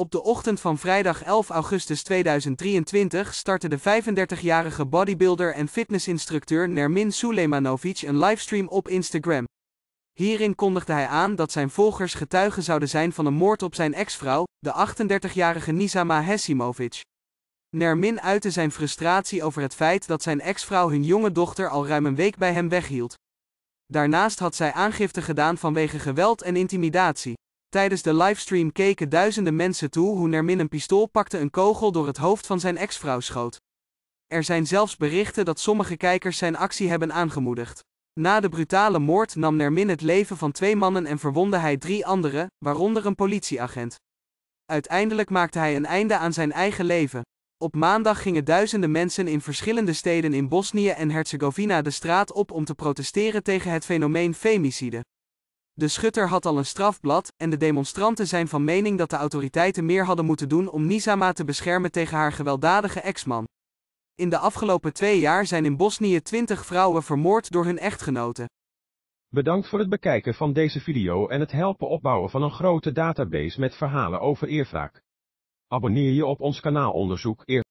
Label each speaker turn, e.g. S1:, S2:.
S1: Op de ochtend van vrijdag 11 augustus 2023 startte de 35-jarige bodybuilder en fitnessinstructeur Nermin Suleimanovic een livestream op Instagram. Hierin kondigde hij aan dat zijn volgers getuigen zouden zijn van een moord op zijn ex-vrouw, de 38-jarige Nizama Hesimovic. Nermin uitte zijn frustratie over het feit dat zijn ex-vrouw hun jonge dochter al ruim een week bij hem weghield. Daarnaast had zij aangifte gedaan vanwege geweld en intimidatie. Tijdens de livestream keken duizenden mensen toe hoe Nermin een pistool pakte een kogel door het hoofd van zijn ex-vrouw schoot. Er zijn zelfs berichten dat sommige kijkers zijn actie hebben aangemoedigd. Na de brutale moord nam Nermin het leven van twee mannen en verwonde hij drie anderen, waaronder een politieagent. Uiteindelijk maakte hij een einde aan zijn eigen leven. Op maandag gingen duizenden mensen in verschillende steden in Bosnië en Herzegovina de straat op om te protesteren tegen het fenomeen femicide. De schutter had al een strafblad en de demonstranten zijn van mening dat de autoriteiten meer hadden moeten doen om Nizama te beschermen tegen haar gewelddadige ex-man. In de afgelopen twee jaar zijn in Bosnië twintig vrouwen vermoord door hun echtgenoten.
S2: Bedankt voor het bekijken van deze video en het helpen opbouwen van een grote database met verhalen over eervraak. Abonneer je op ons kanaal Onderzoek Eer.